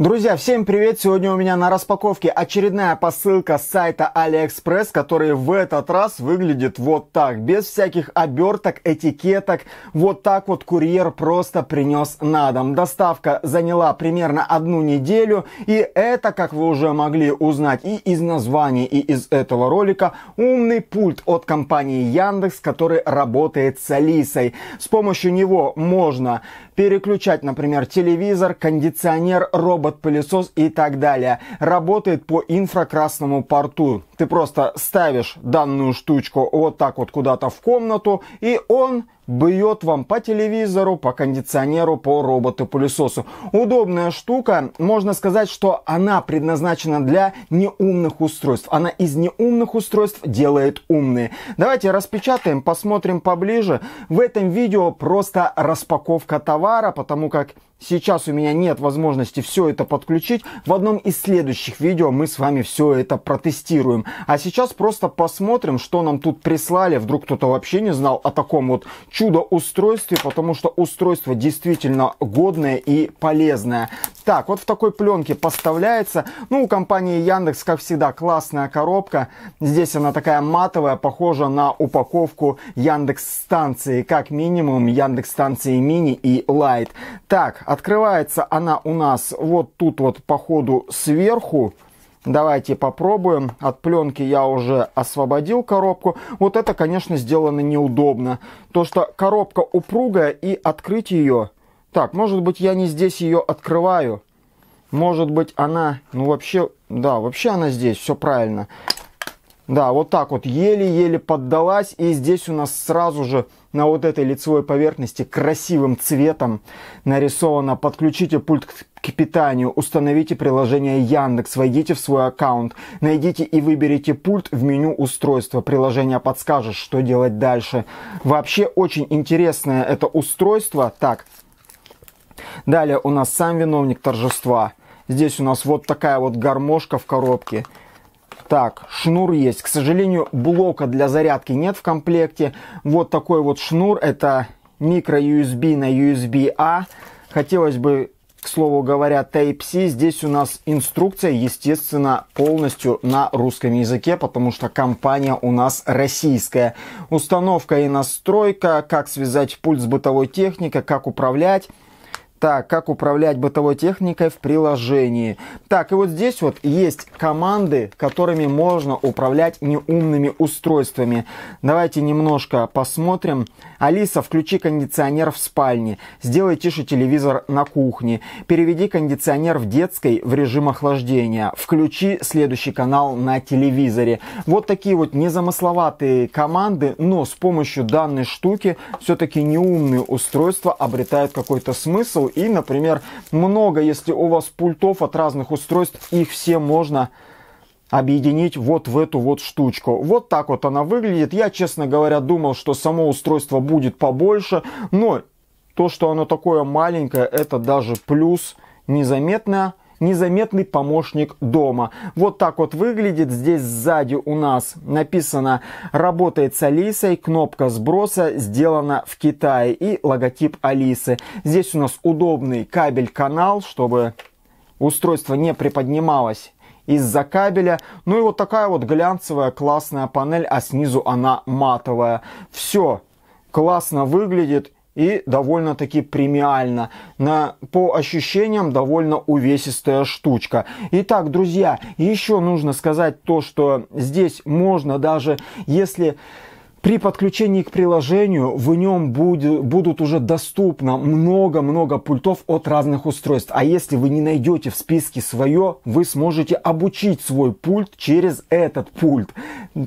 Друзья, всем привет! Сегодня у меня на распаковке очередная посылка с сайта AliExpress, который в этот раз выглядит вот так, без всяких оберток, этикеток. Вот так вот курьер просто принес на дом. Доставка заняла примерно одну неделю, и это, как вы уже могли узнать и из названия, и из этого ролика, умный пульт от компании Яндекс, который работает с Алисой. С помощью него можно переключать, например, телевизор, кондиционер, робот-пылесос и так далее. Работает по инфракрасному порту. Ты просто ставишь данную штучку вот так вот куда-то в комнату, и он бьет вам по телевизору, по кондиционеру, по роботу-пылесосу. Удобная штука, можно сказать, что она предназначена для неумных устройств. Она из неумных устройств делает умные. Давайте распечатаем, посмотрим поближе. В этом видео просто распаковка товара, потому как Сейчас у меня нет возможности все это подключить. В одном из следующих видео мы с вами все это протестируем. А сейчас просто посмотрим, что нам тут прислали. Вдруг кто-то вообще не знал о таком вот чудо-устройстве, потому что устройство действительно годное и полезное. Так, вот в такой пленке поставляется. Ну, у компании Яндекс, как всегда, классная коробка. Здесь она такая матовая, похожа на упаковку Яндекс станции, как минимум Яндекс станции мини и Лайт. Так, Открывается она у нас вот тут вот по ходу сверху. Давайте попробуем. От пленки я уже освободил коробку. Вот это, конечно, сделано неудобно. То, что коробка упругая и открыть ее... Так, может быть, я не здесь ее открываю. Может быть, она... Ну, вообще... Да, вообще она здесь, все правильно. Да, вот так вот, еле-еле поддалась. И здесь у нас сразу же на вот этой лицевой поверхности красивым цветом нарисовано «Подключите пульт к питанию, установите приложение Яндекс, войдите в свой аккаунт, найдите и выберите пульт в меню устройства. Приложение подскажет, что делать дальше». Вообще очень интересное это устройство. Так, далее у нас сам виновник торжества. Здесь у нас вот такая вот гармошка в коробке – так, шнур есть. К сожалению, блока для зарядки нет в комплекте. Вот такой вот шнур. Это микро USB на USB-A. Хотелось бы, к слову говоря, Type-C. Здесь у нас инструкция, естественно, полностью на русском языке, потому что компания у нас российская. Установка и настройка, как связать пульт с бытовой техникой, как управлять. Так, как управлять бытовой техникой в приложении. Так, и вот здесь вот есть команды, которыми можно управлять неумными устройствами. Давайте немножко посмотрим. Алиса, включи кондиционер в спальне. Сделай тише телевизор на кухне. Переведи кондиционер в детской в режим охлаждения. Включи следующий канал на телевизоре. Вот такие вот незамысловатые команды, но с помощью данной штуки все-таки неумные устройства обретают какой-то смысл и, например, много, если у вас пультов от разных устройств, их все можно объединить вот в эту вот штучку. Вот так вот она выглядит. Я, честно говоря, думал, что само устройство будет побольше, но то, что оно такое маленькое, это даже плюс незаметное незаметный помощник дома. Вот так вот выглядит. Здесь сзади у нас написано «Работает с Алисой», кнопка сброса сделана в Китае и логотип Алисы. Здесь у нас удобный кабель-канал, чтобы устройство не приподнималось из-за кабеля. Ну и вот такая вот глянцевая классная панель, а снизу она матовая. Все классно выглядит и довольно-таки премиально. На, по ощущениям довольно увесистая штучка. Итак, друзья, еще нужно сказать то, что здесь можно даже, если при подключении к приложению в нем будет, будут уже доступно много-много пультов от разных устройств. А если вы не найдете в списке свое, вы сможете обучить свой пульт через этот пульт.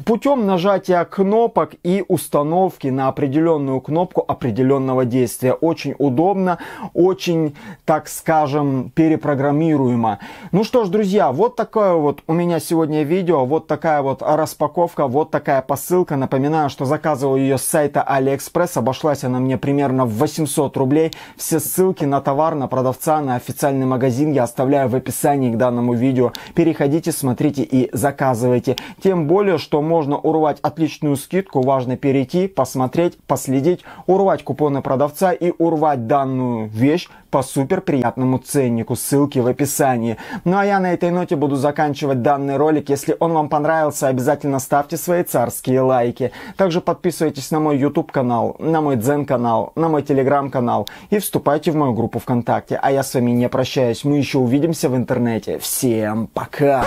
Путем нажатия кнопок и установки на определенную кнопку определенного действия. Очень удобно, очень, так скажем, перепрограммируемо. Ну что ж, друзья, вот такое вот у меня сегодня видео, вот такая вот распаковка, вот такая посылка. Напоминаю, что что заказывал ее с сайта AliExpress. Обошлась она мне примерно в 800 рублей. Все ссылки на товар, на продавца, на официальный магазин я оставляю в описании к данному видео. Переходите, смотрите и заказывайте. Тем более, что можно урвать отличную скидку. Важно перейти, посмотреть, последить, урвать купоны продавца и урвать данную вещь по супер приятному ценнику. Ссылки в описании. Ну а я на этой ноте буду заканчивать данный ролик. Если он вам понравился, обязательно ставьте свои царские лайки. Также также подписывайтесь на мой YouTube канал, на мой Дзен канал, на мой Telegram канал и вступайте в мою группу ВКонтакте. А я с вами не прощаюсь. Мы еще увидимся в интернете. Всем пока!